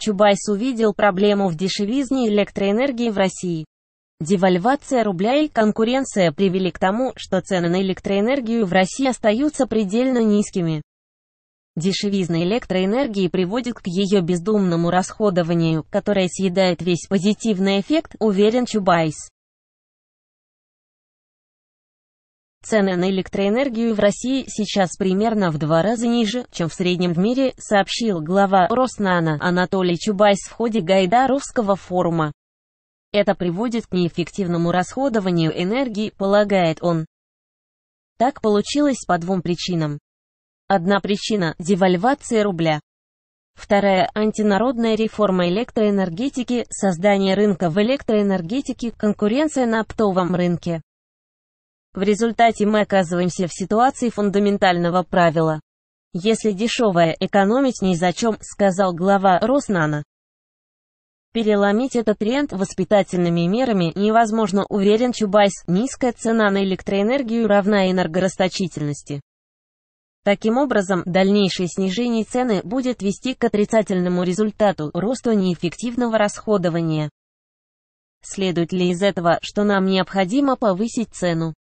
Чубайс увидел проблему в дешевизне электроэнергии в России. Девальвация рубля и конкуренция привели к тому, что цены на электроэнергию в России остаются предельно низкими. Дешевизна электроэнергии приводит к ее бездумному расходованию, которое съедает весь позитивный эффект, уверен Чубайс. Цены на электроэнергию в России сейчас примерно в два раза ниже, чем в среднем в мире, сообщил глава Роснана Анатолий Чубайс в ходе Гайдаровского форума. Это приводит к неэффективному расходованию энергии, полагает он. Так получилось по двум причинам. Одна причина – девальвация рубля. Вторая – антинародная реформа электроэнергетики, создание рынка в электроэнергетике, конкуренция на оптовом рынке. В результате мы оказываемся в ситуации фундаментального правила. Если дешевая, экономить ни зачем, сказал глава Роснана. Переломить этот тренд воспитательными мерами невозможно, уверен Чубайс, низкая цена на электроэнергию равна энергорасточительности. Таким образом, дальнейшее снижение цены будет вести к отрицательному результату – росту неэффективного расходования. Следует ли из этого, что нам необходимо повысить цену?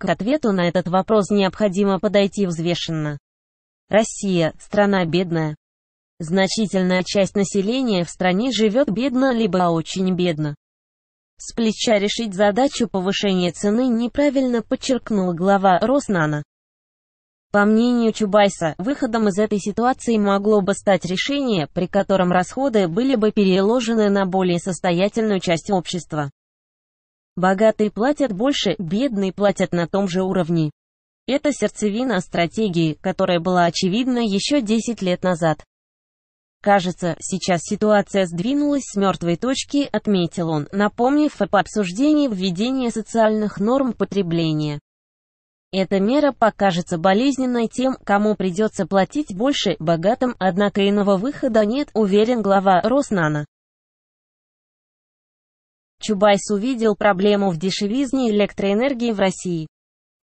К ответу на этот вопрос необходимо подойти взвешенно. Россия – страна бедная. Значительная часть населения в стране живет бедно либо очень бедно. С плеча решить задачу повышения цены неправильно подчеркнул глава Роснана. По мнению Чубайса, выходом из этой ситуации могло бы стать решение, при котором расходы были бы переложены на более состоятельную часть общества. Богатые платят больше, бедные платят на том же уровне. Это сердцевина стратегии, которая была очевидна еще 10 лет назад. Кажется, сейчас ситуация сдвинулась с мертвой точки, отметил он, напомнив об обсуждении введения социальных норм потребления. Эта мера покажется болезненной тем, кому придется платить больше, богатым, однако иного выхода нет, уверен глава Роснана. Чубайс увидел проблему в дешевизне электроэнергии в России.